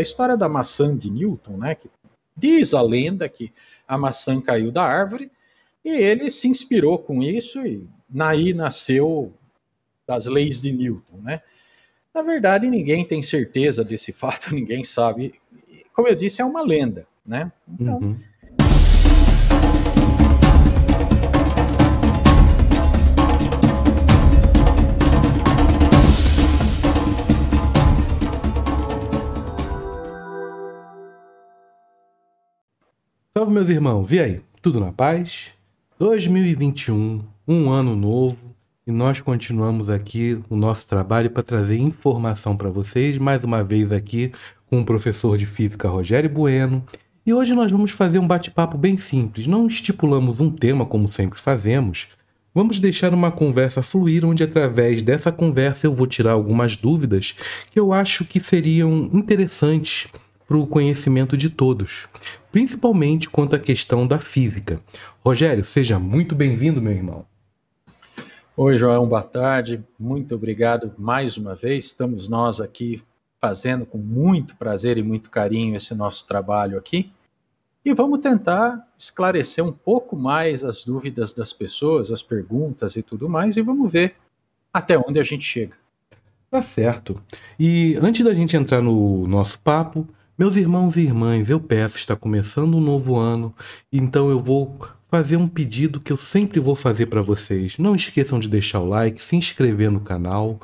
A história da maçã de Newton, né, que diz a lenda que a maçã caiu da árvore e ele se inspirou com isso e naí nasceu das leis de Newton, né? Na verdade, ninguém tem certeza desse fato, ninguém sabe. Como eu disse, é uma lenda, né? Então, uhum Salve, meus irmãos! E aí, tudo na paz? 2021, um ano novo, e nós continuamos aqui o nosso trabalho para trazer informação para vocês, mais uma vez aqui com o professor de física Rogério Bueno. E hoje nós vamos fazer um bate-papo bem simples. Não estipulamos um tema como sempre fazemos. Vamos deixar uma conversa fluir, onde através dessa conversa eu vou tirar algumas dúvidas que eu acho que seriam interessantes para o conhecimento de todos, principalmente quanto à questão da física. Rogério, seja muito bem-vindo, meu irmão. Oi, João, boa tarde. Muito obrigado mais uma vez. Estamos nós aqui fazendo com muito prazer e muito carinho esse nosso trabalho aqui. E vamos tentar esclarecer um pouco mais as dúvidas das pessoas, as perguntas e tudo mais, e vamos ver até onde a gente chega. Tá certo. E antes da gente entrar no nosso papo, meus irmãos e irmãs, eu peço, está começando um novo ano, então eu vou fazer um pedido que eu sempre vou fazer para vocês. Não esqueçam de deixar o like, se inscrever no canal,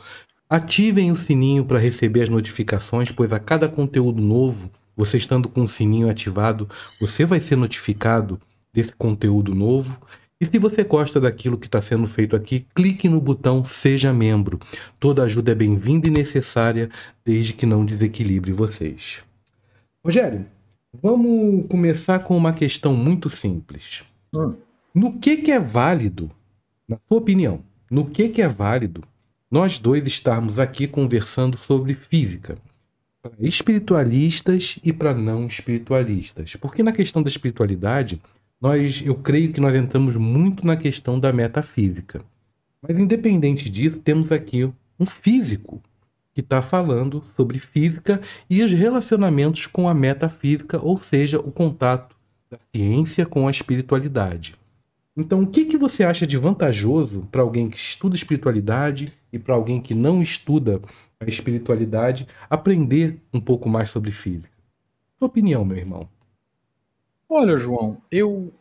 ativem o sininho para receber as notificações, pois a cada conteúdo novo, você estando com o sininho ativado, você vai ser notificado desse conteúdo novo. E se você gosta daquilo que está sendo feito aqui, clique no botão Seja Membro. Toda ajuda é bem-vinda e necessária, desde que não desequilibre vocês. Rogério, vamos começar com uma questão muito simples. Hum. No que, que é válido, na sua opinião, no que, que é válido nós dois estarmos aqui conversando sobre física? Para espiritualistas e para não espiritualistas. Porque na questão da espiritualidade, nós, eu creio que nós entramos muito na questão da metafísica. Mas independente disso, temos aqui um físico que está falando sobre física e os relacionamentos com a metafísica, ou seja, o contato da ciência com a espiritualidade. Então, o que, que você acha de vantajoso para alguém que estuda espiritualidade e para alguém que não estuda a espiritualidade aprender um pouco mais sobre física? Sua opinião, meu irmão. Olha, João, eu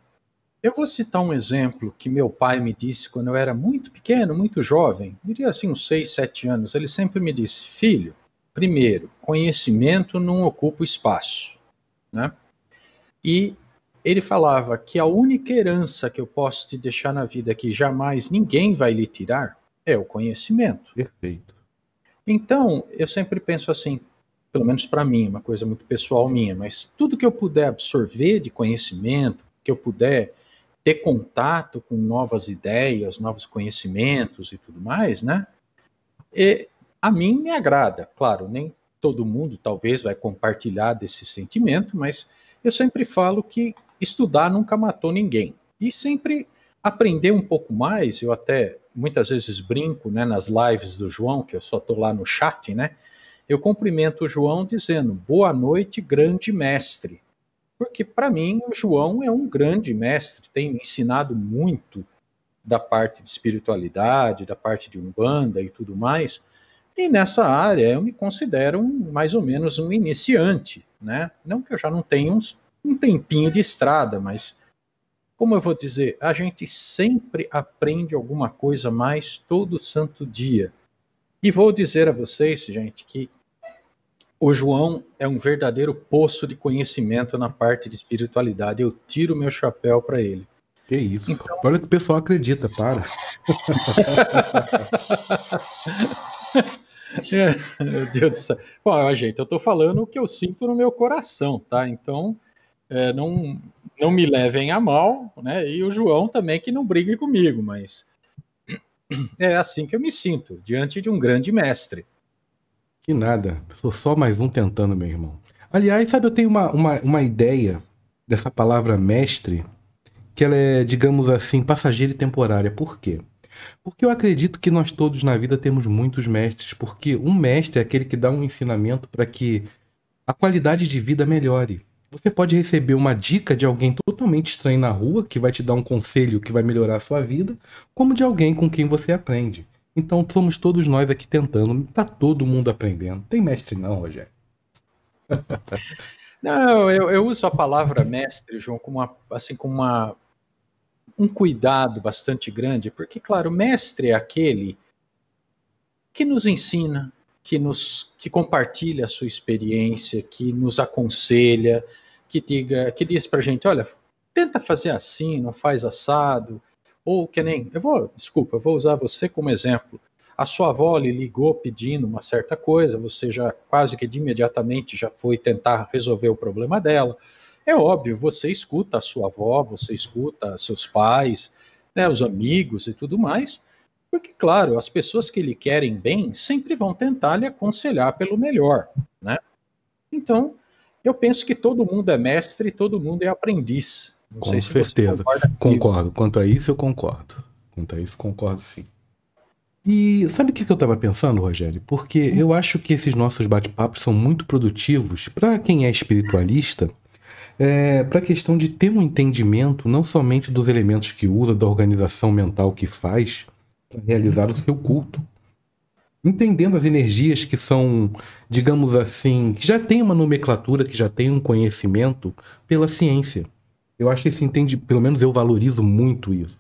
eu vou citar um exemplo que meu pai me disse quando eu era muito pequeno, muito jovem, diria assim, uns 6, 7 anos. Ele sempre me disse: Filho, primeiro, conhecimento não ocupa espaço. Né? E ele falava que a única herança que eu posso te deixar na vida que jamais ninguém vai lhe tirar é o conhecimento. Perfeito. Então, eu sempre penso assim, pelo menos para mim, uma coisa muito pessoal minha, mas tudo que eu puder absorver de conhecimento, que eu puder ter contato com novas ideias, novos conhecimentos e tudo mais, né? E a mim me agrada, claro, nem todo mundo talvez vai compartilhar desse sentimento, mas eu sempre falo que estudar nunca matou ninguém. E sempre aprender um pouco mais, eu até muitas vezes brinco, né, nas lives do João, que eu só estou lá no chat, né? Eu cumprimento o João dizendo: "Boa noite, grande mestre" porque para mim o João é um grande mestre, tem ensinado muito da parte de espiritualidade, da parte de umbanda e tudo mais. E nessa área eu me considero um, mais ou menos um iniciante, né? Não que eu já não tenha uns, um tempinho de estrada, mas como eu vou dizer, a gente sempre aprende alguma coisa mais todo santo dia. E vou dizer a vocês, gente, que o João é um verdadeiro poço de conhecimento na parte de espiritualidade. Eu tiro meu chapéu para ele. Que isso. Então... Olha que o pessoal acredita, para. É, meu Deus do céu. Bom, gente, eu estou falando o que eu sinto no meu coração, tá? Então, é, não, não me levem a mal, né? E o João também que não brigue comigo, mas é assim que eu me sinto diante de um grande mestre. Que nada. Sou só mais um tentando, meu irmão. Aliás, sabe, eu tenho uma, uma, uma ideia dessa palavra mestre, que ela é, digamos assim, passageira e temporária. Por quê? Porque eu acredito que nós todos na vida temos muitos mestres, porque um mestre é aquele que dá um ensinamento para que a qualidade de vida melhore. Você pode receber uma dica de alguém totalmente estranho na rua, que vai te dar um conselho que vai melhorar a sua vida, como de alguém com quem você aprende. Então somos todos nós aqui tentando, tá todo mundo aprendendo. Tem mestre não, Rogério. Não, eu, eu, uso a palavra mestre, João, com uma, assim, com uma, um cuidado bastante grande, porque, claro, mestre é aquele que nos ensina, que, nos, que compartilha a sua experiência, que nos aconselha, que diga, que diz para gente, olha, tenta fazer assim, não faz assado, ou que nem, eu vou, desculpa, eu vou usar você como exemplo. A sua avó lhe ligou pedindo uma certa coisa, você já quase que de imediatamente já foi tentar resolver o problema dela. É óbvio, você escuta a sua avó, você escuta seus pais, né, os amigos e tudo mais, porque, claro, as pessoas que lhe querem bem sempre vão tentar lhe aconselhar pelo melhor, né? Então, eu penso que todo mundo é mestre, todo mundo é aprendiz. Não Com certeza. concordo. Quanto a isso, eu concordo. Quanto a isso, concordo sim. E sabe o que eu estava pensando, Rogério? Porque hum. eu acho que esses nossos bate-papos são muito produtivos para quem é espiritualista, é, para a questão de ter um entendimento não somente dos elementos que usa, da organização mental que faz para realizar o seu culto, entendendo as energias que são, digamos assim, que já tem uma nomenclatura, que já tem um conhecimento pela ciência. Eu acho que se entende, pelo menos eu valorizo muito isso.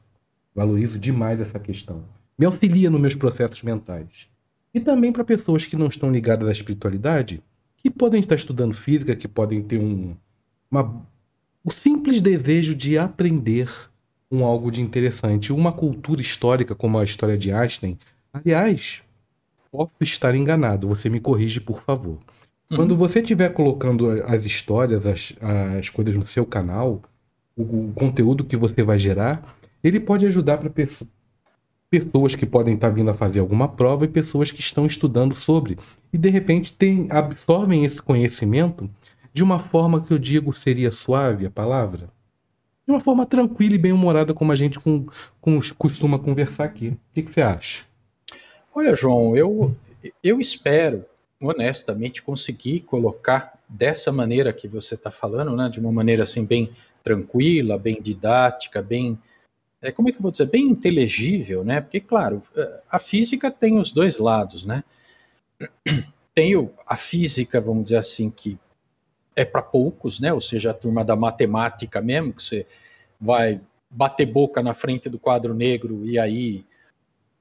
Valorizo demais essa questão. Me auxilia nos meus processos mentais. E também para pessoas que não estão ligadas à espiritualidade, que podem estar estudando física, que podem ter um uma, o simples desejo de aprender um algo de interessante, uma cultura histórica como a história de Einstein. Aliás, posso estar enganado, você me corrige, por favor. Uhum. Quando você estiver colocando as histórias, as, as coisas no seu canal, o, o conteúdo que você vai gerar, ele pode ajudar para pessoas que podem estar tá vindo a fazer alguma prova e pessoas que estão estudando sobre. E de repente tem, absorvem esse conhecimento de uma forma que eu digo seria suave a palavra. De uma forma tranquila e bem-humorada, como a gente com, com, costuma conversar aqui. O que, que, você acha? Olha, João, eu, eu espero, honestamente, conseguir colocar dessa maneira que você está falando, né, de uma maneira assim bem tranquila, bem didática, bem é, como é que eu vou dizer, bem inteligível, né? Porque, claro, eh, a física tem os dois lados, né? Tem o, a física, vamos dizer assim, que é para poucos, né? Ou seja, a turma da matemática mesmo, que você vai bater boca na frente do quadro negro e aí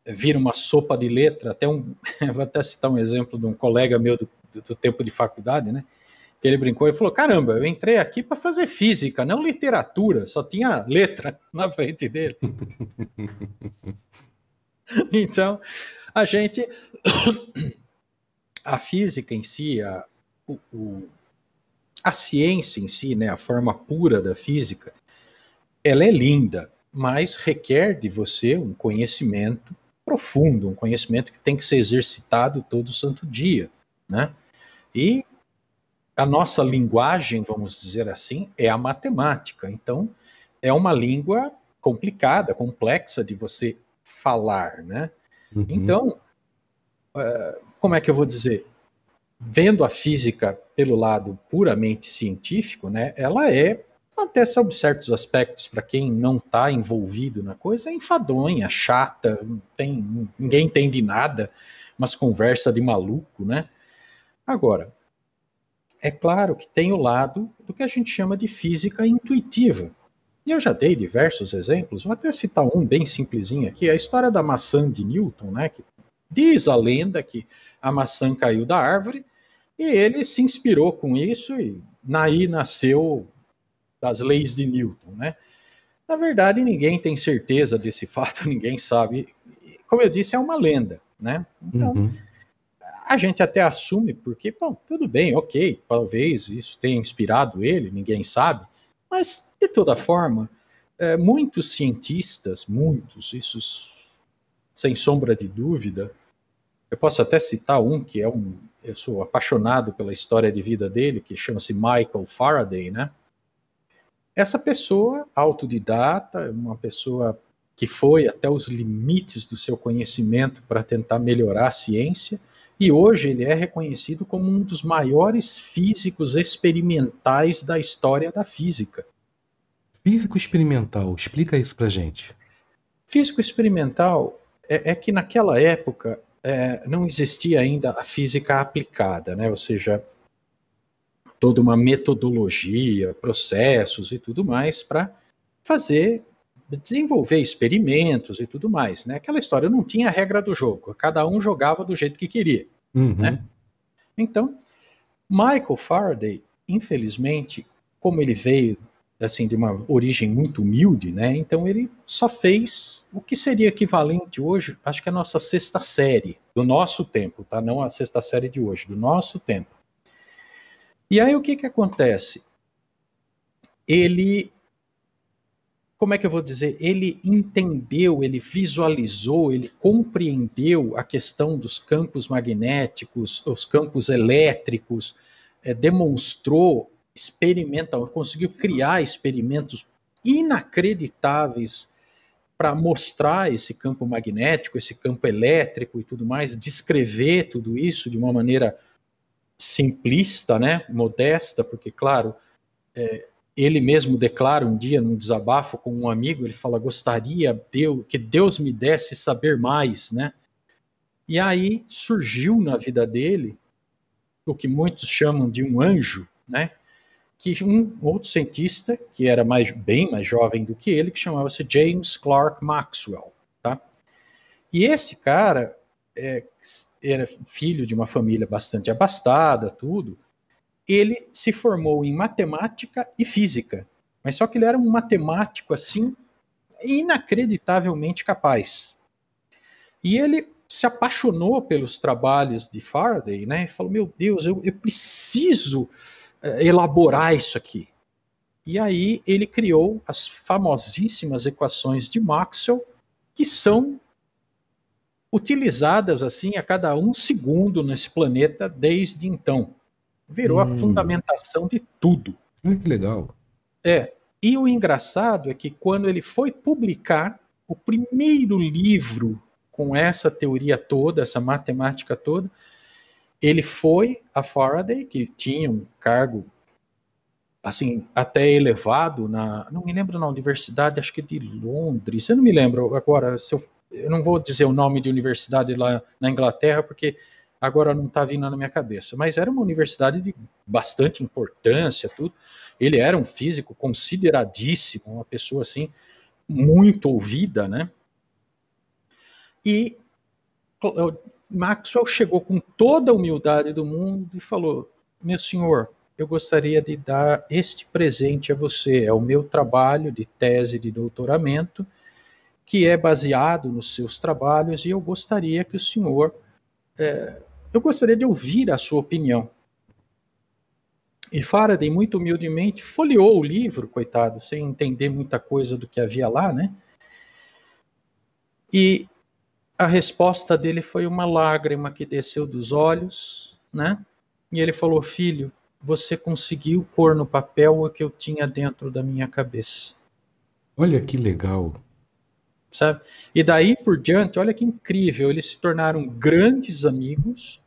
vira uma sopa de letra. Até um, vou até citar um exemplo de um colega meu do, do tempo de faculdade, né? que ele brincou, e falou: caramba, eu entrei aqui para fazer física, não literatura, só tinha letra na frente dele. então, a gente. A física em si, a, o, o, a ciência em si, né, a forma pura da física, ela é linda, mas requer de você um conhecimento profundo, um conhecimento que tem que ser exercitado todo santo dia, né? E a nossa linguagem, vamos dizer assim, é a matemática. Então, é uma língua complicada, complexa de você falar, né? Uhum. Então, eh, como é que eu vou dizer? Vendo a física pelo lado puramente científico, né? Ela é até sob certos aspectos, para quem não está envolvido na coisa, é enfadonha, chata, tem, ninguém entende nada, mas conversa de maluco, né? Agora, é claro que tem o lado do que a gente chama de física intuitiva. E eu já dei diversos exemplos, vou até citar um bem simplesinho aqui, a história da maçã de Newton, né, que diz a lenda que a maçã caiu da árvore e ele se inspirou com isso e naí nasceu das leis de Newton, né? Na verdade, ninguém tem certeza desse fato, ninguém sabe. Como eu disse, é uma lenda, né? Então, uhum a gente até assume, porque, bom, tudo bem, ok, talvez isso tenha inspirado ele, ninguém sabe, mas, de toda forma, é, muitos cientistas, muitos, isso sem sombra de dúvida, eu posso até citar um que é um, eu sou apaixonado pela história de vida dele, que chama-se Michael Faraday, né? Essa pessoa autodidata, uma pessoa que foi até os limites do seu conhecimento para tentar melhorar a ciência, e hoje ele é reconhecido como um dos maiores físicos experimentais da história da física. Físico experimental, explica isso para gente. Físico experimental é, é que naquela época é, não existia ainda a física aplicada, né? ou seja, toda uma metodologia, processos e tudo mais para fazer desenvolver experimentos e tudo mais, né? Aquela história, não tinha regra do jogo, cada um jogava do jeito que queria, uhum. né? Então, Michael Faraday, infelizmente, como ele veio assim de uma origem muito humilde, né? Então ele só fez o que seria equivalente hoje, acho que é a nossa sexta série do nosso tempo, tá? Não a sexta série de hoje, do nosso tempo. E aí o que que acontece? Ele como é que eu vou dizer? Ele entendeu, ele visualizou, ele compreendeu a questão dos campos magnéticos, os campos elétricos, é, demonstrou experimental, conseguiu criar experimentos inacreditáveis para mostrar esse campo magnético, esse campo elétrico e tudo mais, descrever tudo isso de uma maneira simplista, né, modesta, porque claro, é, ele mesmo declara um dia num desabafo com um amigo, ele fala: "Gostaria Deus, que Deus me desse saber mais", né? E aí surgiu na vida dele o que muitos chamam de um anjo, né? Que um outro cientista, que era mais bem mais jovem do que ele, que chamava-se James Clark Maxwell, tá? E esse cara é, era filho de uma família bastante abastada, tudo ele se formou em matemática e física, mas só que ele era um matemático assim inacreditavelmente capaz. E ele se apaixonou pelos trabalhos de Faraday, né? E falou: Meu Deus, eu, eu preciso eh, elaborar isso aqui. E aí ele criou as famosíssimas equações de Maxwell, que são utilizadas assim a cada um segundo nesse planeta desde então virou hum. a fundamentação de tudo. Muito ah, que legal. É. E o engraçado é que quando ele foi publicar o primeiro livro com essa teoria toda, essa matemática toda, ele foi a Faraday, que tinha um cargo assim até elevado na, não me lembro na universidade, acho que de Londres, eu não me lembro agora, eu, eu não vou dizer o nome de universidade lá na Inglaterra porque agora não está vindo na minha cabeça, mas era uma universidade de bastante importância, tudo. Ele era um físico consideradíssimo, uma pessoa assim muito ouvida, né? E Maxwell chegou com toda a humildade do mundo e falou: "Meu senhor, eu gostaria de dar este presente a você, é o meu trabalho de tese de doutoramento, que é baseado nos seus trabalhos e eu gostaria que o senhor é, eu gostaria de ouvir a sua opinião. E Faraday, muito humildemente, folheou o livro, coitado, sem entender muita coisa do que havia lá, né? E a resposta dele foi uma lágrima que desceu dos olhos, né? E ele falou: Filho, você conseguiu pôr no papel o que eu tinha dentro da minha cabeça. Olha que legal sabe? E daí por diante, olha que incrível, eles se tornaram grandes amigos,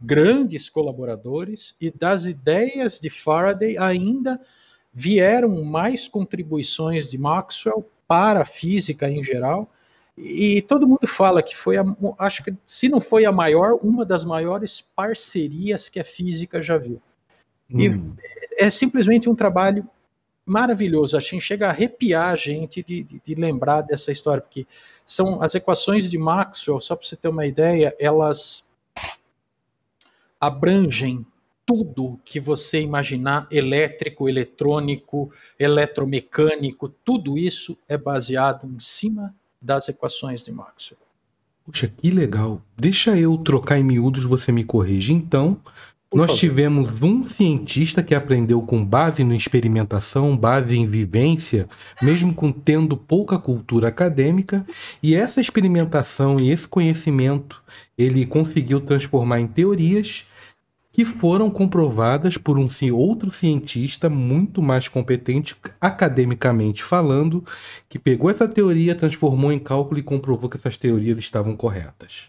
grandes colaboradores, e das ideias de Faraday ainda vieram mais contribuições de Maxwell para a física em geral. E todo mundo fala que foi, a, acho que se não foi a maior, uma das maiores parcerias que a física já viu. Hum. E é simplesmente um trabalho maravilhoso. gente chega a arrepiar a gente de, de, de, lembrar dessa história, porque são as equações de Maxwell, só para você ter uma ideia, elas abrangem tudo que você imaginar elétrico, eletrônico, eletromecânico, tudo isso é baseado em cima das equações de Maxwell. Puxa, que legal. Deixa eu trocar em miúdos, você me corrige. Então, nós tivemos um cientista que aprendeu com base na experimentação, base em vivência, mesmo tendo pouca cultura acadêmica, e essa experimentação e esse conhecimento ele conseguiu transformar em teorias que foram comprovadas por um outro cientista muito mais competente academicamente falando, que pegou essa teoria, transformou em cálculo e comprovou que essas teorias estavam corretas.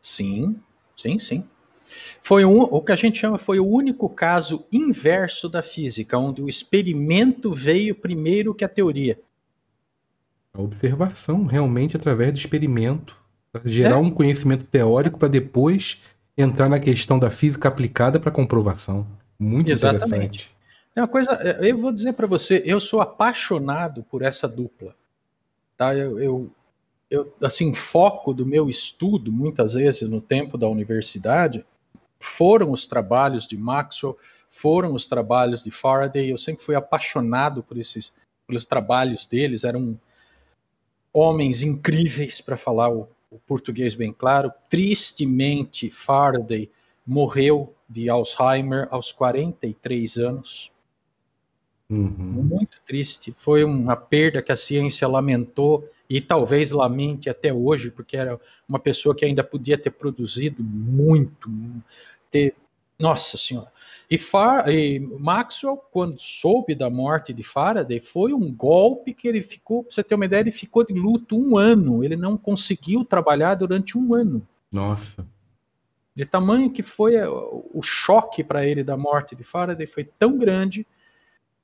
Sim, sim, sim. Foi um, o que a gente chama foi o único caso inverso da física, onde o experimento veio primeiro que a teoria. A observação, realmente, através do experimento, gerar é. um conhecimento teórico para depois entrar na questão da física aplicada para comprovação. Muito Exatamente. interessante. É uma coisa, é, eu vou dizer para você, eu sou apaixonado por essa dupla. Tá? Eu, eu, eu, assim, foco do meu estudo, muitas vezes, no tempo da universidade, foram os trabalhos de Maxwell, foram os trabalhos de Faraday. Eu sempre fui apaixonado por esses pelos trabalhos deles, eram homens incríveis para falar o, o, português bem claro. Tristemente, Faraday morreu de Alzheimer aos 43 anos. Uhum. Muito triste. Foi uma perda que a ciência lamentou e talvez lamente até hoje, porque era uma pessoa que ainda podia ter produzido muito, ter. Nossa Senhora. E, Far, e Maxwell, quando soube da morte de Faraday, foi um golpe que ele ficou, pra você ter uma ideia, ele ficou de luto um ano. Ele não conseguiu trabalhar durante um ano. Nossa. De tamanho que foi o choque para ele da morte de Faraday, foi tão grande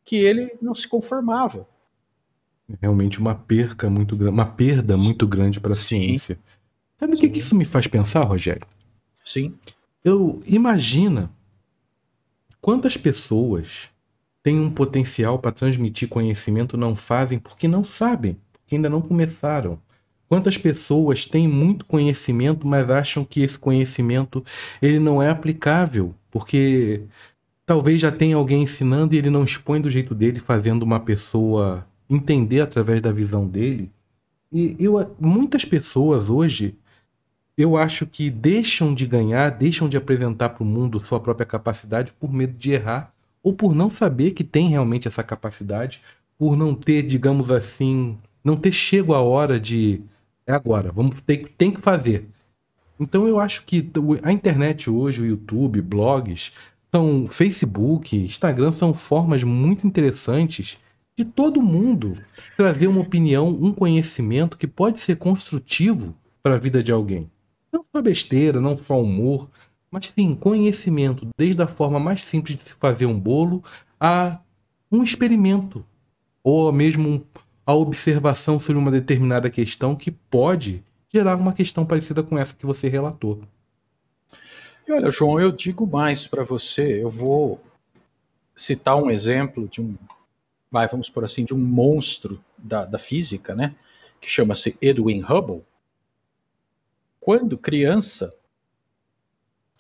que ele não se conformava. Realmente uma perca muito grande, uma perda muito grande para a ciência. Sabe o que, que isso me faz pensar, Rogério? Sim eu imagina quantas pessoas têm um potencial para transmitir conhecimento não fazem porque não sabem, porque ainda não começaram. Quantas pessoas têm muito conhecimento, mas acham que esse conhecimento ele não é aplicável, porque talvez já tenha alguém ensinando e ele não expõe do jeito dele, fazendo uma pessoa entender através da visão dele. E eu, muitas pessoas hoje eu acho que deixam de ganhar, deixam de apresentar para o mundo sua própria capacidade por medo de errar ou por não saber que tem realmente essa capacidade, por não ter, digamos assim, não ter chego a hora de é agora, vamos ter tem que fazer. Então eu acho que a internet hoje, o YouTube, blogs, são Facebook, Instagram são formas muito interessantes de todo mundo trazer uma opinião, um conhecimento que pode ser construtivo para a vida de alguém uma besteira, não só humor, mas sim conhecimento, desde a forma mais simples de se fazer um bolo a um experimento, ou mesmo a observação sobre uma determinada questão que pode gerar uma questão parecida com essa que você relatou. E olha, João, eu digo mais para você, eu vou citar um exemplo de um, vai, vamos por assim, de um monstro da, da física, né? Que chama-se Edwin Hubble. Quando criança,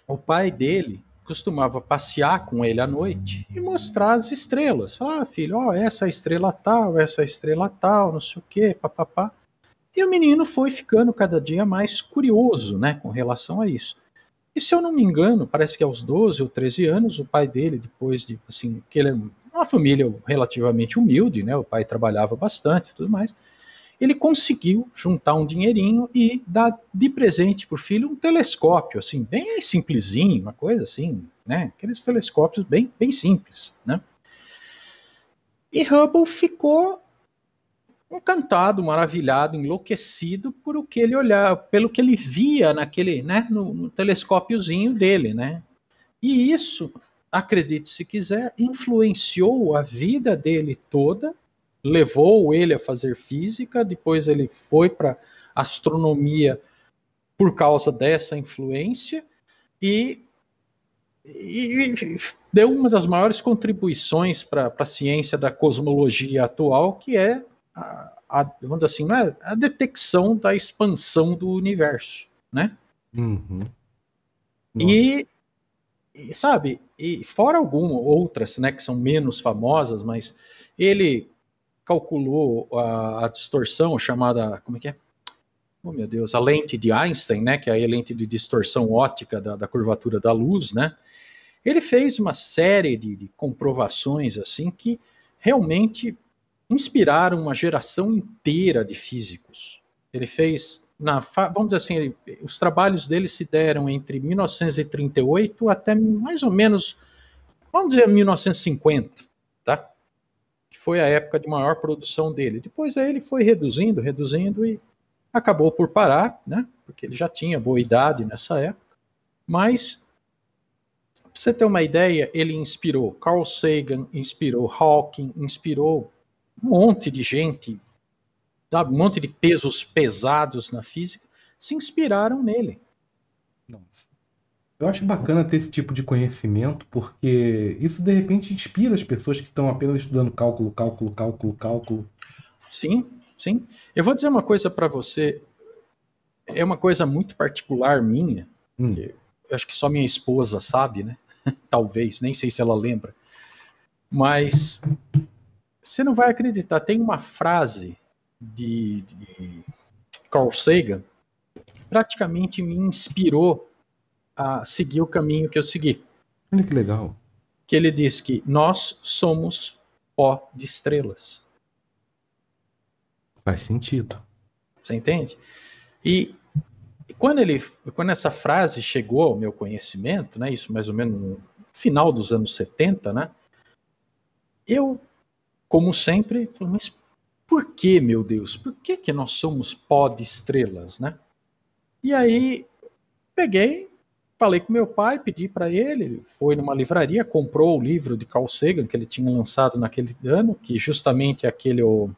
o pai dele costumava passear com ele à noite e mostrar as estrelas. Ah, filho, ó, essa estrela tal, essa estrela tal, não sei o quê, papapá. E o menino foi ficando cada dia mais curioso né, com relação a isso. E se eu não me engano, parece que aos 12 ou 13 anos, o pai dele, depois de, assim, que ele é uma família relativamente humilde, né, o pai trabalhava bastante e tudo mais, ele conseguiu juntar um dinheirinho e dar de presente para o filho um telescópio, assim, bem simplesinho, uma coisa assim, né? Aqueles telescópios bem, bem simples, né? E Hubble ficou encantado, maravilhado, enlouquecido por o que ele olhava, pelo que ele via naquele, né, no, no telescópiozinho dele, né? E isso, acredite se quiser, influenciou a vida dele toda levou ele a fazer física, depois ele foi para astronomia por causa dessa influência e, e, e deu uma das maiores contribuições para a ciência da cosmologia atual, que é a, a, vamos assim, é? a detecção da expansão do universo, né? Uhum. E, e, sabe, e fora algumas outras, né, que são menos famosas, mas ele calculou a, a, distorção chamada, como é que é? Oh, meu Deus, a lente de Einstein, né, que é a lente de distorção ótica da, da curvatura da luz, né, ele fez uma série de, de, comprovações assim que realmente inspiraram uma geração inteira de físicos. Ele fez, na, vamos dizer assim, ele, os trabalhos dele se deram entre 1938 até mais ou menos, vamos dizer, 1950 que foi a época de maior produção dele. Depois aí ele foi reduzindo, reduzindo e acabou por parar, né? Porque ele já tinha boa idade nessa época. Mas para você ter uma ideia, ele inspirou Carl Sagan, inspirou Hawking, inspirou um monte de gente, sabe, um monte de pesos pesados na física, se inspiraram nele. Nossa. Eu acho bacana ter esse tipo de conhecimento, porque isso de repente inspira as pessoas que estão apenas estudando cálculo, cálculo, cálculo, cálculo. Sim, sim. Eu vou dizer uma coisa para você. É uma coisa muito particular minha. Hum. eu acho que só minha esposa sabe, né? Talvez, nem sei se ela lembra. Mas você não vai acreditar. Tem uma frase de, de Carl Sagan praticamente me inspirou a seguir o caminho que eu segui. Olha que legal. Que ele diz que nós somos pó de estrelas. Faz sentido. Você entende? E quando ele, quando essa frase chegou ao meu conhecimento, né, isso mais ou menos no final dos anos 70, né, eu, como sempre, falei, mas por que, meu Deus? Por que que nós somos pó de estrelas, né? E aí peguei, Falei com meu pai, pedi para ele, foi numa livraria, comprou o livro de Carl Sagan que ele tinha lançado naquele ano, que justamente é aquele o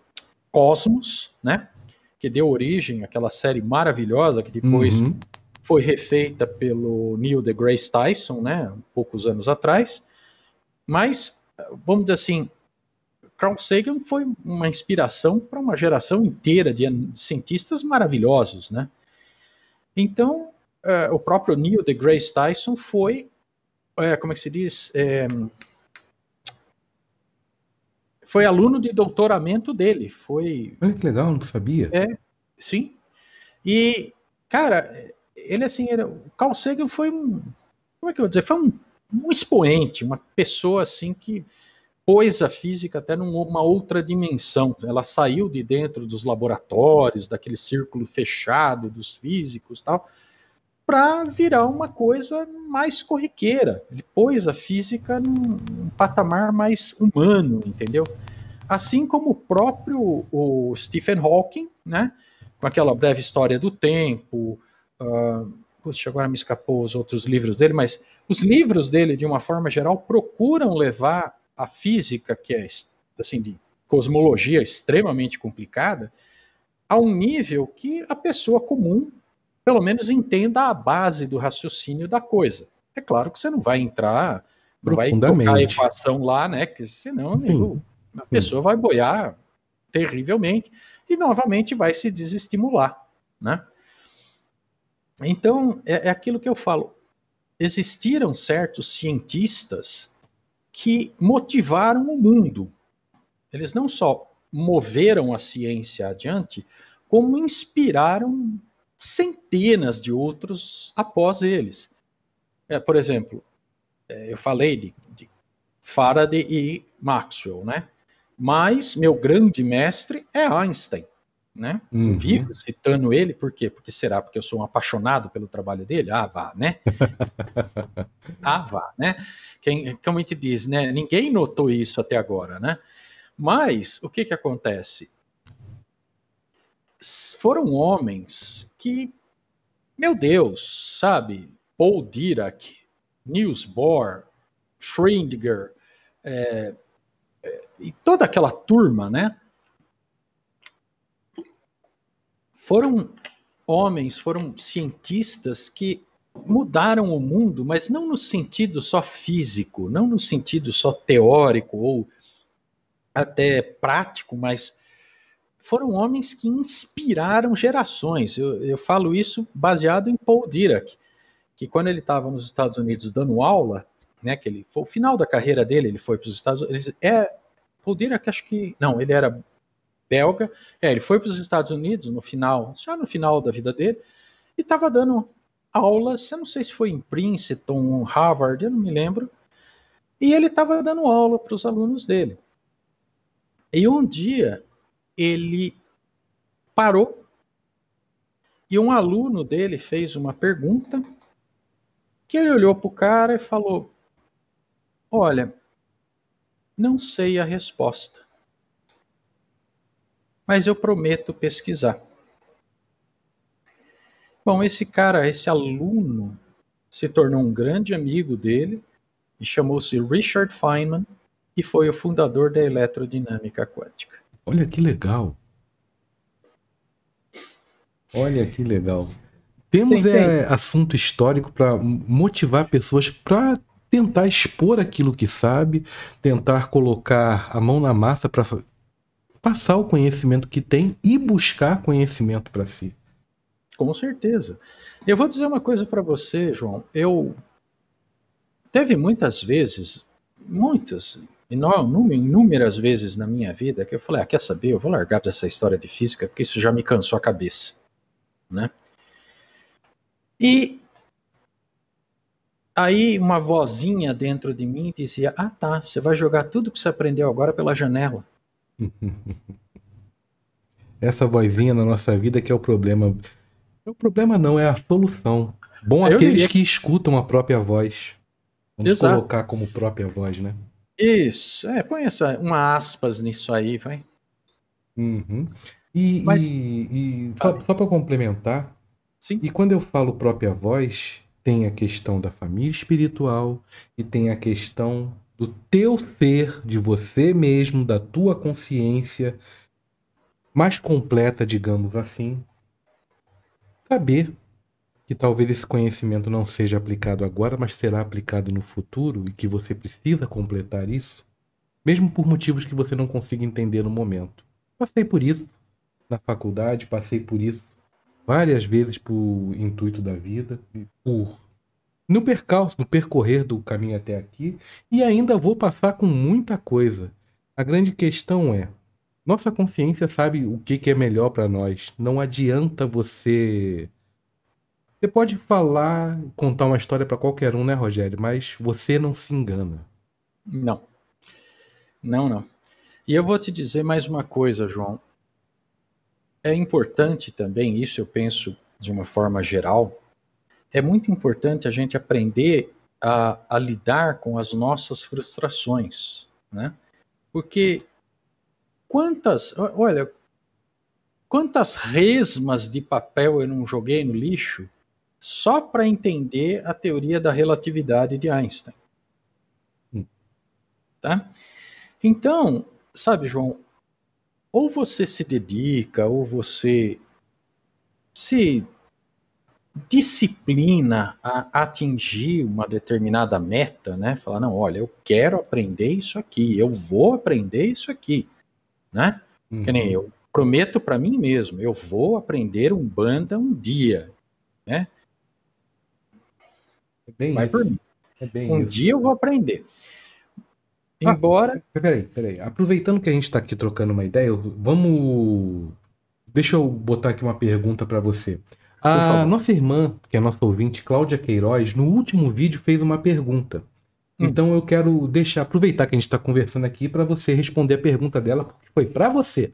Cosmos, né? Que deu origem àquela série maravilhosa que depois uhum. foi refeita pelo Neil deGrasse Tyson, né? Poucos anos atrás. Mas, vamos dizer assim, Carl Sagan foi uma inspiração para uma geração inteira de cientistas maravilhosos, né? Então, é, o próprio Neil de Grace Tyson foi, é, como é que se diz? É, foi aluno de doutoramento dele. Foi. Olha que legal, não sabia. É, sim. E, cara, ele assim, era, o Carl Sagan foi um. Como é que eu vou dizer? Foi um, um expoente, uma pessoa assim que pôs a física até numa outra dimensão. Ela saiu de dentro dos laboratórios, daquele círculo fechado dos físicos tal, para virar uma coisa mais corriqueira. Ele pôs a física num, num patamar mais humano, entendeu? Assim como o próprio o Stephen Hawking, né? Com aquela breve história do tempo. Uh, puxa, agora me escapou os outros livros dele, mas os livros dele, de uma forma geral, procuram levar a física, que é assim, de cosmologia extremamente complicada, a um nível que a pessoa comum pelo menos entenda a base do raciocínio da coisa. É claro que você não vai entrar, não vai colocar a equação lá, né? Que senão amigo, a pessoa vai boiar terrivelmente e novamente vai se desestimular, né? Então é, é aquilo que eu falo. Existiram certos cientistas que motivaram o mundo. Eles não só moveram a ciência adiante, como inspiraram centenas de outros após eles. É, por exemplo, é, eu falei de, de Faraday e Maxwell, né? Mas meu grande mestre é Einstein, né? Uhum. Vivo citando ele, por quê? Porque será porque eu sou um apaixonado pelo trabalho dele? Ah, vá, né? ah, vá, né? Quem, como a gente diz, né? Ninguém notou isso até agora, né? Mas o que que acontece? foram homens que, meu Deus, sabe? Paul Dirac, Niels Bohr, Schrödinger, é, é, e toda aquela turma, né? Foram homens, foram cientistas que mudaram o mundo, mas não no sentido só físico, não no sentido só teórico ou até prático, mas foram homens que inspiraram gerações. Eu, eu falo isso baseado em Paul Dirac, que quando ele estava nos Estados Unidos dando aula, né, que ele foi o final da carreira dele, ele foi para os Estados Unidos. É, Paul Dirac, acho que não, ele era belga. É, ele foi para os Estados Unidos no final, já no final da vida dele, e estava dando aulas. Eu não sei se foi em Princeton, Harvard, eu não me lembro. E ele estava dando aula para os alunos dele. E um dia ele parou e um aluno dele fez uma pergunta que ele olhou para o cara e falou: Olha, não sei a resposta, mas eu prometo pesquisar. Bom, esse cara, esse aluno, se tornou um grande amigo dele e chamou-se Richard Feynman e foi o fundador da eletrodinâmica quântica. Olha que legal. Olha que legal. Temos É, assunto histórico para motivar pessoas para tentar expor aquilo que sabe, tentar colocar a mão na massa para passar o conhecimento que tem e buscar conhecimento para si. Com certeza. Eu vou dizer uma coisa para você, João. Eu teve muitas vezes, muitas, inúmeras vezes na minha vida que eu falei, ah, quer saber, eu vou largar dessa história de física, porque isso já me cansou a cabeça, né? E aí uma vozinha dentro de mim dizia, ah tá, você vai jogar tudo que você aprendeu agora pela janela. Essa vozinha na nossa vida que é o problema. É o problema não, é a solução. Bom aqueles diria... que escutam a própria voz. Vamos Exato. colocar como própria voz, né? Isso, é, põe essa, uma aspas nisso aí, vai. Uhum. E, Mas, e, e só, ah. só para complementar, Sim. e quando eu falo própria voz, tem a questão da família espiritual e tem a questão do teu ser, de você mesmo, da tua consciência mais completa, digamos assim. Saber que talvez esse conhecimento não seja aplicado agora, mas será aplicado no futuro e que você precisa completar isso, mesmo por motivos que você não consiga entender no momento. Passei por isso na faculdade, passei por isso várias vezes por intuito da vida, por no percalço, no percorrer do caminho até aqui, e ainda vou passar com muita coisa. A grande questão é: nossa consciência sabe o que, que é melhor para nós. Não adianta você você pode falar, contar uma história para qualquer um, né, Rogério? Mas você não se engana. Não. Não, não. E eu vou te dizer mais uma coisa, João. É importante também, isso eu penso de uma forma geral, é muito importante a gente aprender a, a lidar com as nossas frustrações, né? Porque quantas, olha, quantas resmas de papel eu não joguei no lixo só para entender a teoria da relatividade de Einstein. Hum. Tá? Então, sabe, João, ou você se dedica, ou você se disciplina a atingir uma determinada meta, né? Falar, não, olha, eu quero aprender isso aqui, eu vou aprender isso aqui, né? Uhum. Que nem uhum. eu prometo para mim mesmo, eu vou aprender um banda um dia, né? É bem Vai isso. por mim. É bem um isso. dia eu vou aprender. Ah, Embora. Ah, peraí, peraí. Aproveitando que a gente está aqui trocando uma ideia, vamos. Deixa eu botar aqui uma pergunta para você. A nossa irmã, que é nossa ouvinte, Cláudia Queiroz, no último vídeo fez uma pergunta. Hum. Então eu quero deixar, aproveitar que a gente está conversando aqui para você responder a pergunta dela, porque foi para você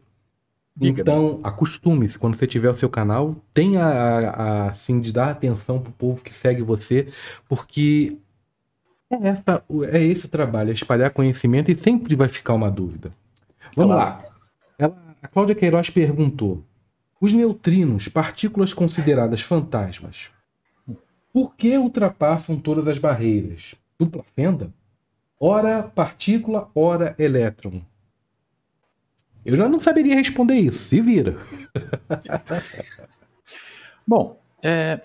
então, acostume-se, quando você tiver o seu canal, tenha a, a, assim, de dar atenção pro povo que segue você, porque é, essa, é esse o trabalho, é espalhar conhecimento e sempre vai ficar uma dúvida. Vamos lá. Ela, a Cláudia Queiroz perguntou: os neutrinos, partículas consideradas fantasmas, por que ultrapassam todas as barreiras? Dupla fenda? Ora partícula, ora elétron. Eu já não saberia responder isso. Se vira. Bom, é...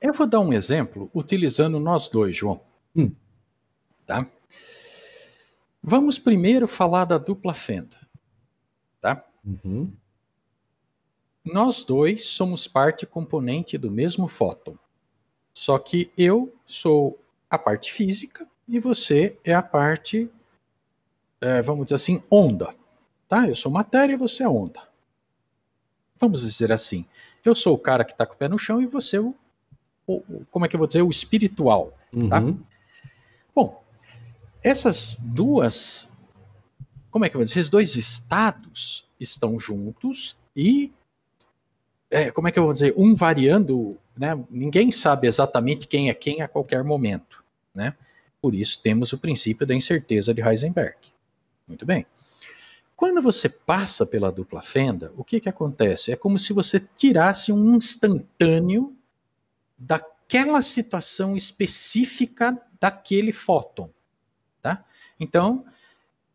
eu vou dar um exemplo utilizando nós dois, João. Hum. Tá? Vamos primeiro falar da dupla fenda. Tá? Uhum. Nós dois somos parte componente do mesmo fóton. Só que eu sou a parte física e você é a parte é, vamos dizer assim, onda. Tá? Eu sou matéria e você é onda. Vamos dizer assim, eu sou o cara que está com o pé no chão e você é o, o, como é que eu vou dizer, o espiritual, tá? uhum. tá? Bom, essas duas, como é que eu vou dizer, esses dois estados estão juntos e é, como é que eu vou dizer, um variando, né? Ninguém sabe exatamente quem é quem a qualquer momento, né? Por isso temos o princípio da incerteza de Heisenberg. Muito bem. Quando você passa pela dupla fenda, o que, que acontece? É como se você tirasse um instantâneo daquela situação específica daquele fóton. Tá? Então,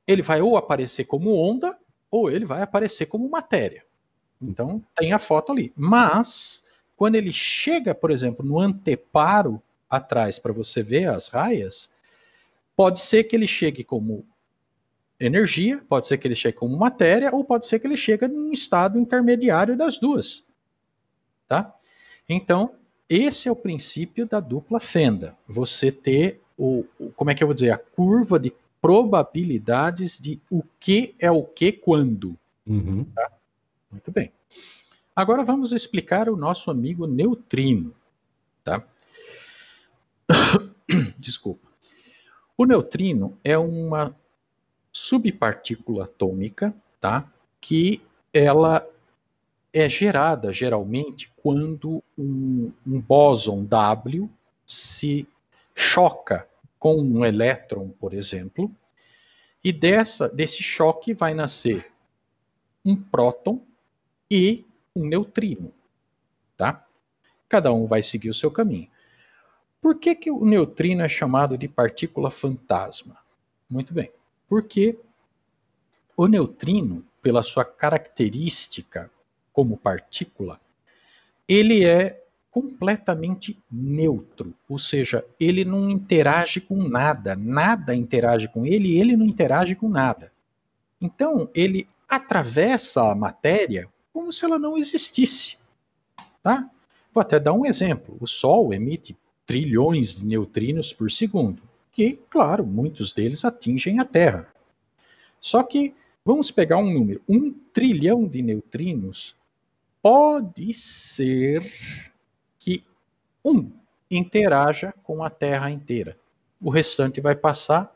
ele vai ou aparecer como onda, ou ele vai aparecer como matéria. Então, tem a foto ali. Mas, quando ele chega, por exemplo, no anteparo atrás para você ver as raias, pode ser que ele chegue como energia, pode ser que ele chegue como matéria, ou pode ser que ele chegue num estado intermediário das duas. Tá? Então, esse é o princípio da dupla fenda. Você ter o, como é que eu vou dizer, a curva de probabilidades de o que é o que quando. Uhum. Tá? Muito bem. Agora vamos explicar o nosso amigo neutrino. Tá? Desculpa. O neutrino é uma subpartícula atômica, tá? Que ela é gerada geralmente quando um, um bóson W se choca com um elétron, por exemplo, e dessa, desse choque vai nascer um próton e um neutrino, tá? Cada um vai seguir o seu caminho. Por que, que o neutrino é chamado de partícula fantasma? Muito bem. Porque o neutrino, pela sua característica como partícula, ele é completamente neutro, ou seja, ele não interage com nada, nada interage com ele e ele não interage com nada. Então, ele atravessa a matéria como se ela não existisse. Tá? Vou até dar um exemplo. O Sol emite trilhões de neutrinos por segundo que, claro, muitos deles atingem a Terra. Só que, vamos pegar um número: um trilhão de neutrinos pode ser que um interaja com a Terra inteira. O restante vai passar,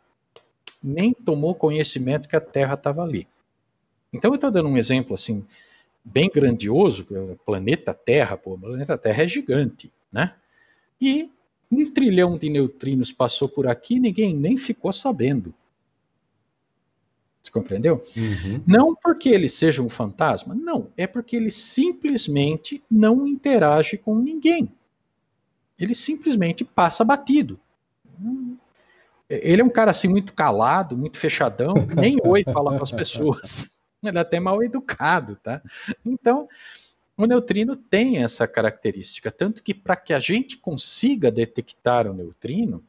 nem tomou conhecimento que a Terra estava ali. Então, eu estou dando um exemplo assim, bem grandioso, é o planeta Terra, pô, o planeta Terra é gigante, né? E um trilhão de neutrinos passou por aqui e ninguém nem ficou sabendo. Você compreendeu? Uhum. Não porque ele seja um fantasma, não. É porque ele simplesmente não interage com ninguém. Ele simplesmente passa batido. Ele é um cara assim muito calado, muito fechadão, nem oi fala para as pessoas. Ele é até mal educado, tá? Então, o neutrino tem essa característica, tanto que para que a gente consiga detectar o neutrino,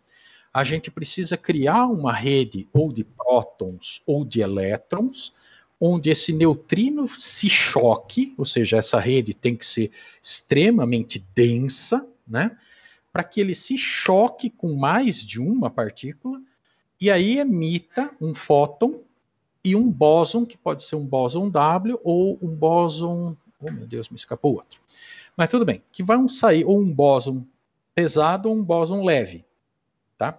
a gente precisa criar uma rede ou de prótons ou de elétrons, onde esse neutrino se choque, ou seja, essa rede tem que ser extremamente densa, né? Para que ele se choque com mais de uma partícula e aí emita um fóton e um bóson, que pode ser um bóson W ou um bóson Oh, meu Deus, me escapou outro. Mas tudo bem, que vão sair ou um bóson pesado ou um bóson leve, tá?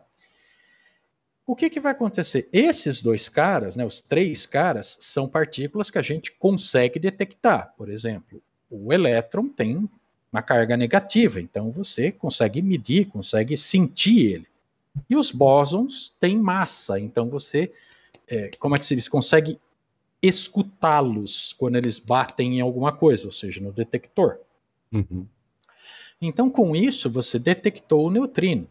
O que, que vai acontecer? Esses dois caras, né, os três caras, são partículas que a gente consegue detectar. Por exemplo, o elétron tem uma carga negativa, então você consegue medir, consegue sentir ele. E os bósons têm massa, então você, é, como é que se diz, consegue escutá-los quando eles batem em alguma coisa, ou seja, no detector. Uhum. Então, com isso, você detectou o neutrino.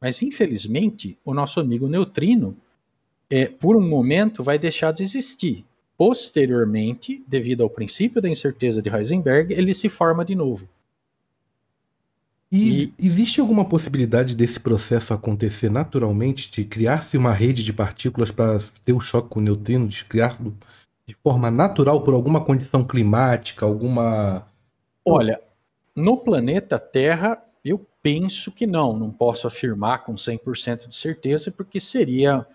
Mas, infelizmente, o nosso amigo neutrino, é, por um momento, vai deixar de existir. Posteriormente, devido ao princípio da incerteza de Heisenberg, ele se forma de novo. E, e, existe alguma possibilidade desse processo acontecer naturalmente, de criar-se uma rede de partículas para ter o um choque com o neutrino, de criar de forma natural por alguma condição climática, alguma. Olha, no planeta Terra, eu penso que não. Não posso afirmar com 100% de certeza, porque seria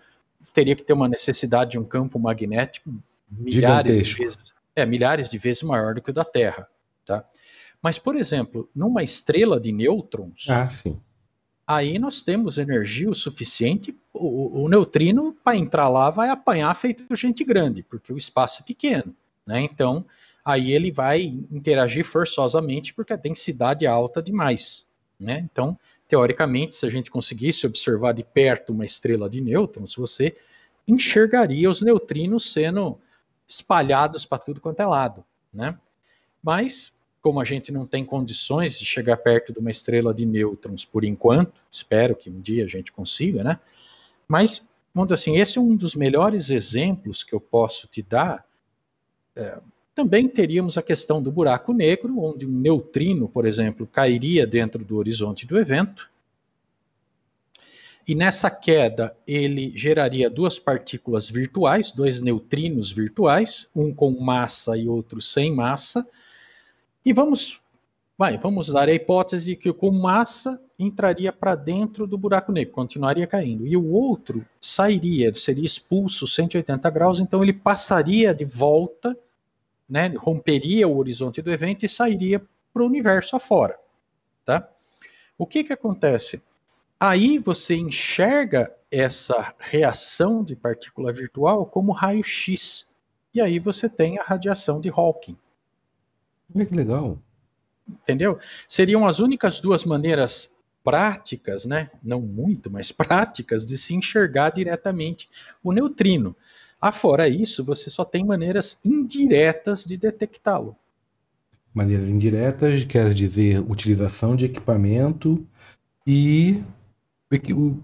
teria que ter uma necessidade de um campo magnético milhares Gigantesco. de vezes, é, milhares de vezes maior do que o da Terra, tá? Mas, por exemplo, numa estrela de nêutrons, ah, aí nós temos energia o suficiente, o, o neutrino, para entrar lá, vai apanhar feito gente grande, porque o espaço é pequeno. Né? Então, aí ele vai interagir forçosamente, porque a densidade é alta demais. Né? Então, teoricamente, se a gente conseguisse observar de perto uma estrela de nêutrons, você enxergaria os neutrinos sendo espalhados para tudo quanto é lado. Né? Mas como a gente não tem condições de chegar perto de uma estrela de nêutrons por enquanto, espero que um dia a gente consiga, né? Mas, vamos dizer assim, esse é um dos melhores exemplos que eu posso te dar. É, também teríamos a questão do buraco negro, onde um neutrino, por exemplo, cairia dentro do horizonte do evento. E nessa queda, ele geraria duas partículas virtuais, dois neutrinos virtuais, um com massa e outro sem massa e vamos, vai, vamos dar a hipótese que com massa entraria para dentro do buraco negro, continuaria caindo. E o outro sairia, seria expulso 180 graus, então ele passaria de volta, né, romperia o horizonte do evento e sairia para o universo afora. Tá? O que, que acontece? Aí você enxerga essa reação de partícula virtual como raio-x. E aí você tem a radiação de Hawking. Olha que legal. Entendeu? Seriam as únicas duas maneiras práticas, né? Não muito, mas práticas de se enxergar diretamente o neutrino. Afora isso, você só tem maneiras indiretas de detectá-lo. Maneiras indiretas quer dizer utilização de equipamento e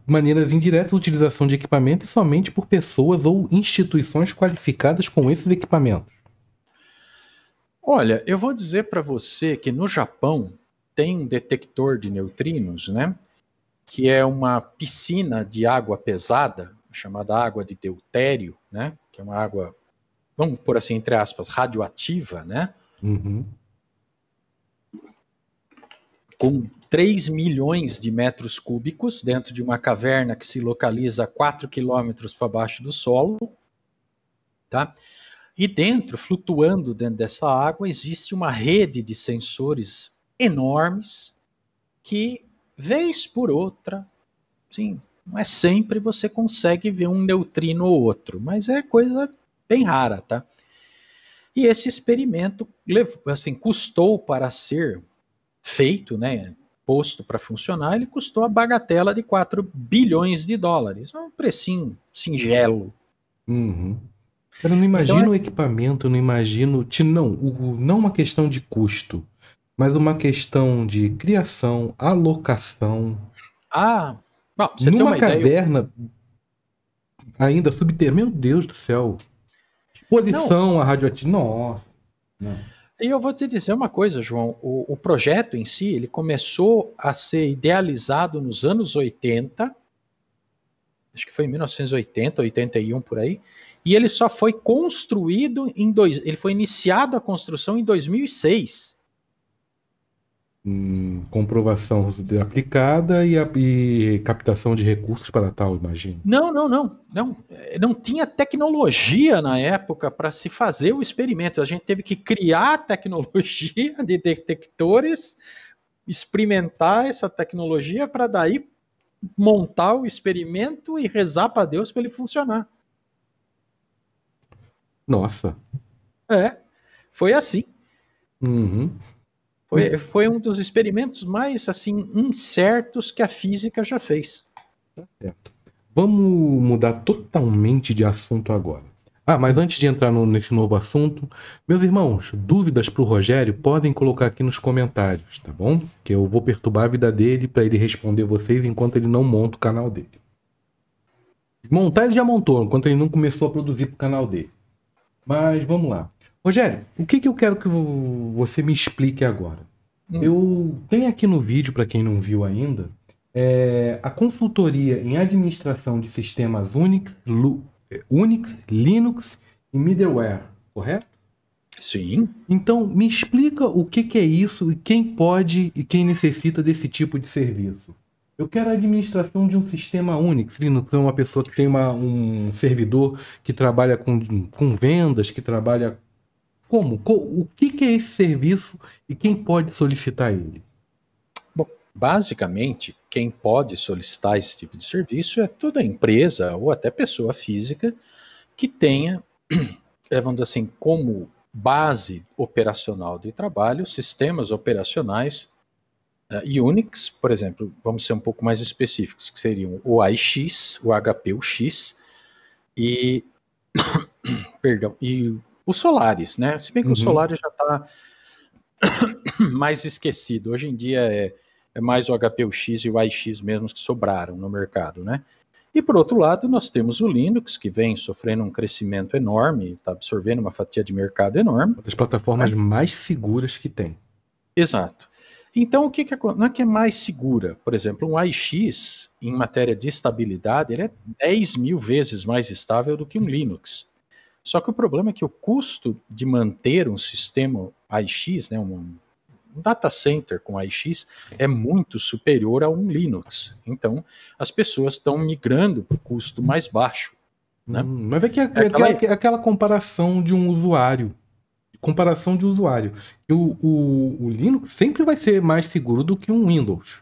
maneiras indiretas utilização de equipamento somente por pessoas ou instituições qualificadas com esses equipamentos. Olha, eu vou dizer para você que no Japão tem um detector de neutrinos, né? Que é uma piscina de água pesada, chamada água de deutério, né? Que é uma água, vamos por assim, entre aspas, radioativa, né? Uhum. Com 3 milhões de metros cúbicos dentro de uma caverna que se localiza a 4 quilômetros para baixo do solo, tá? E dentro, flutuando dentro dessa água, existe uma rede de sensores enormes que, vez por outra, sim, não é sempre você consegue ver um neutrino ou outro, mas é coisa bem rara, tá? E esse experimento levou, assim, custou para ser feito, né, posto para funcionar, ele custou a bagatela de 4 bilhões de dólares. Um precinho singelo. Uhum. Cara, eu não imagino então, é o equipamento, não imagino. Não, o, não uma questão de custo, mas uma questão de criação, alocação. Ah, você numa tem uma caverna eu... ainda subter. Meu Deus do céu! Exposição à radioatividade. Nossa! Não. E eu vou te dizer uma coisa, João. O, o, projeto em si, ele começou a ser idealizado nos anos 80, acho que foi em 1980, 81 por aí e ele só foi construído em dois, ele foi iniciado a construção em 2006. Hum, comprovação aplicada e, a, e, captação de recursos para tal, imagino. Não, não, não, não, não tinha tecnologia na época para se fazer o experimento. A gente teve que criar tecnologia de detectores, experimentar essa tecnologia para daí montar o experimento e rezar para Deus para ele funcionar. Nossa. É, foi assim. Uhum. Foi, foi um dos experimentos mais assim incertos que a física já fez. Tá certo. Vamos mudar totalmente de assunto agora. Ah, mas antes de entrar no, nesse novo assunto, meus irmãos, dúvidas para o Rogério podem colocar aqui nos comentários, tá bom? Que eu vou perturbar a vida dele para ele responder vocês enquanto ele não monta o canal dele. Montar tá, ele já montou, enquanto ele não começou a produzir para o canal dele. Mas vamos lá. Rogério, o que, que eu quero que você me explique agora? Hum. Eu tenho aqui no vídeo, para quem não viu ainda, é a consultoria em administração de sistemas Unix, Lu, Unix, Linux e middleware, correto? Sim. Então, me explica o que, que é isso e quem pode e quem necessita desse tipo de serviço. Eu quero a administração de um sistema Unix. Linux é uma pessoa que tem uma, um servidor que trabalha com, com vendas, que trabalha. Como? o que, que é esse serviço e quem pode solicitar ele? Bom, basicamente, quem pode solicitar esse tipo de serviço é toda empresa ou até pessoa física que tenha, é, vamos dizer assim, como base operacional de trabalho, sistemas operacionais Uh, Unix, por exemplo, vamos ser um pouco mais específicos, que seriam o AIX, o HPUX e perdão, e o Solaris, né? Se bem que uhum. o Solaris já está mais esquecido. Hoje em dia é, é mais o HPUX e o AIX mesmo que sobraram no mercado, né? E por outro lado, nós temos o Linux, que vem sofrendo um crescimento enorme, está absorvendo uma fatia de mercado enorme. Uma das plataformas é. mais seguras que tem. Exato. Então, o que, que é, não é que é mais segura? Por exemplo, um AIX, em matéria de estabilidade, ele é 10 mil vezes mais estável do que um Linux. Só que o problema é que o custo de manter um sistema AIX, né, um, um data center com AIX, é muito superior a um Linux. Então, as pessoas estão migrando para o custo mais baixo. Né? Hum, mas é que é, é aquela, aquela comparação de um usuário comparação de usuário. O, o, o Linux sempre vai ser mais seguro do que um Windows.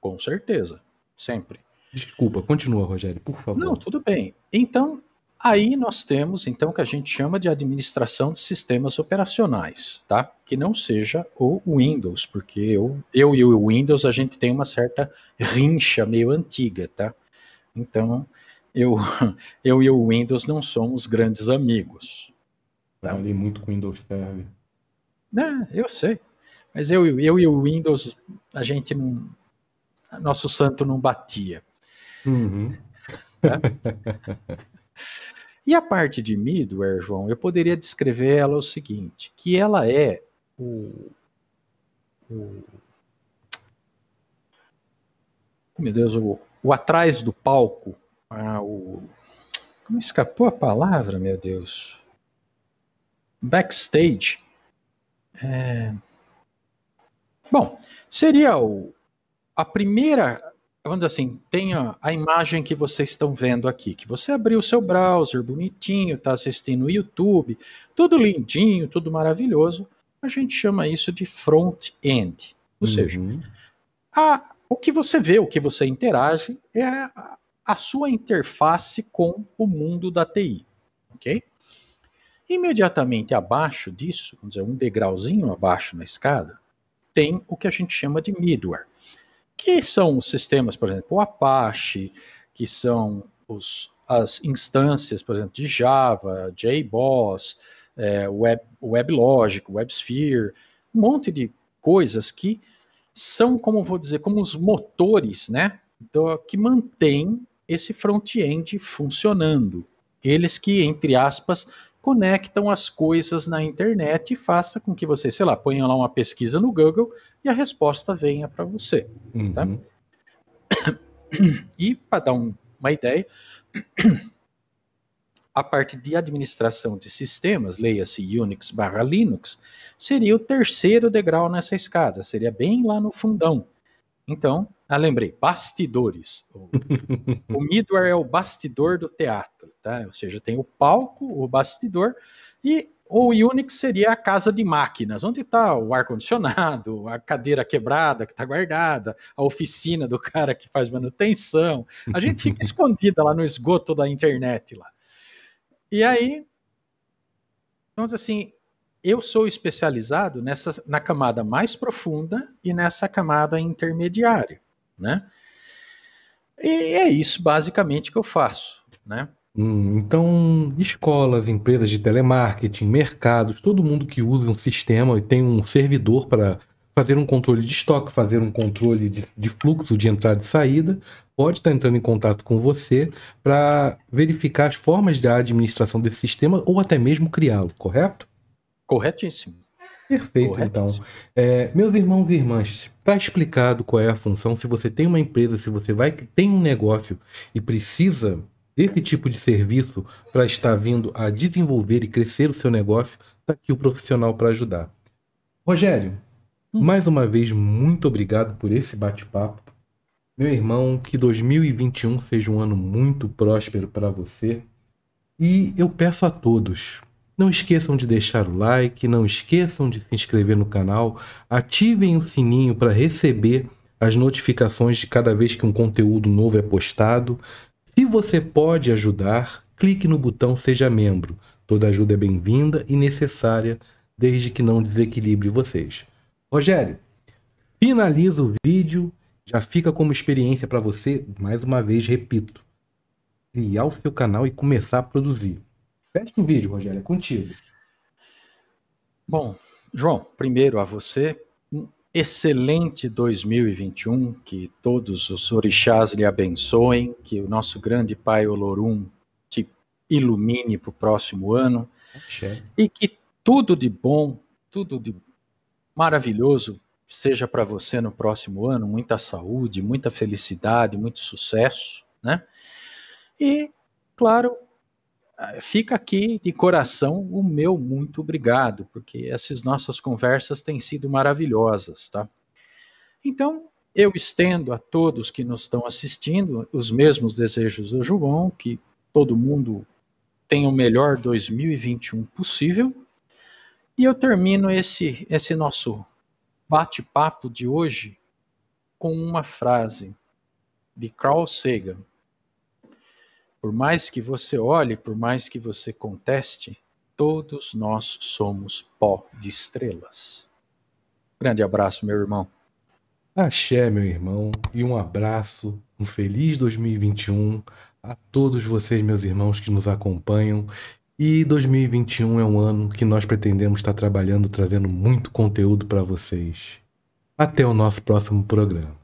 Com certeza, sempre. Desculpa, continua, Rogério, por favor. Não, tudo bem. Então, aí nós temos então o que a gente chama de administração de sistemas operacionais, tá? Que não seja o Windows, porque eu, eu e o Windows a gente tem uma certa rincha meio antiga, tá? Então, eu, eu e o Windows não somos grandes amigos. Trabalhei tá. muito com Windows Server. Não, eu sei. Mas eu, eu e o Windows, a gente não. Nosso santo não batia. Uhum. É? e a parte de middleware, João, eu poderia descrever ela o seguinte: que ela é o. o oh, meu Deus, o, o atrás do palco. Ah, o, como escapou a palavra, meu Deus? backstage. É... Bom, seria o, a primeira, vamos dizer assim, tem a, a, imagem que vocês estão vendo aqui, que você abriu o seu browser bonitinho, está assistindo o YouTube, tudo lindinho, tudo maravilhoso. A gente chama isso de front-end. Ou uhum. seja, a, o que você vê, o que você interage, é a, a sua interface com o mundo da TI. Ok? Imediatamente abaixo disso, vamos dizer, um degrauzinho abaixo na escada, tem o que a gente chama de middleware, que são os sistemas, por exemplo, o Apache, que são os, as instâncias, por exemplo, de Java, JBoss, é, Web, WebLogic, WebSphere, um monte de coisas que são, como vou dizer, como os motores, né? Então, que mantém esse front-end funcionando. Eles que, entre aspas, conectam as coisas na internet e faça com que você, sei lá, ponha lá uma pesquisa no Google e a resposta venha para você. Tá? Uhum. Tá? E para dar um, uma ideia, a parte de administração de sistemas, leia-se Unix barra Linux, seria o terceiro degrau nessa escada, seria bem lá no fundão. Então, ah, lembrei, bastidores. O, o midware é o bastidor do teatro, tá? Ou seja, tem o palco, o bastidor, e o Unix seria a casa de máquinas, onde está o ar-condicionado, a cadeira quebrada que está guardada, a oficina do cara que faz manutenção. A gente fica escondida lá no esgoto da internet lá. E aí, vamos assim, eu sou especializado nessa, na camada mais profunda e nessa camada intermediária, né? E é isso basicamente que eu faço, né? Hum, então, escolas, empresas de telemarketing, mercados, todo mundo que usa um sistema e tem um servidor para fazer um controle de estoque, fazer um controle de, de, fluxo de entrada e saída, pode estar entrando em contato com você para verificar as formas da administração desse sistema ou até mesmo criá-lo, correto? Corretíssimo. Perfeito, então. É, meus irmãos e irmãs, está explicado qual é a função. Se você tem uma empresa, se você vai tem um negócio e precisa desse tipo de serviço para estar vindo a desenvolver e crescer o seu negócio, está aqui o profissional para ajudar. Rogério, hum. mais uma vez, muito obrigado por esse bate-papo. Meu irmão, que 2021 seja um ano muito próspero para você. E eu peço a todos, não esqueçam de deixar o like, não esqueçam de se inscrever no canal, ativem o sininho para receber as notificações de cada vez que um conteúdo novo é postado. Se você pode ajudar, clique no botão Seja Membro. Toda ajuda é bem-vinda e necessária, desde que não desequilibre vocês. Rogério, finaliza o vídeo, já fica como experiência para você, mais uma vez repito, criar o seu canal e começar a produzir. Fecha o vídeo, Rogério, é contigo. Bom, João, primeiro a você, um excelente 2021, que todos os orixás lhe abençoem, que o nosso grande pai Olorum te ilumine para o próximo ano e que tudo de bom, tudo de maravilhoso seja para você no próximo ano, muita saúde, muita felicidade, muito sucesso, né? E, claro, ah, fica aqui de coração o meu muito obrigado, porque essas nossas conversas têm sido maravilhosas, tá? Então, eu estendo a todos que nos estão assistindo os mesmos desejos do João, que todo mundo tenha o melhor 2021 possível. E eu termino esse, esse nosso bate-papo de hoje com uma frase de Carl Sagan. Por mais que você olhe, por mais que você conteste, todos nós somos pó de estrelas. Grande abraço, meu irmão. Axé, meu irmão, e um abraço, um feliz 2021 a todos vocês, meus irmãos que nos acompanham. E 2021 é um ano que nós pretendemos estar trabalhando, trazendo muito conteúdo para vocês. Até o nosso próximo programa.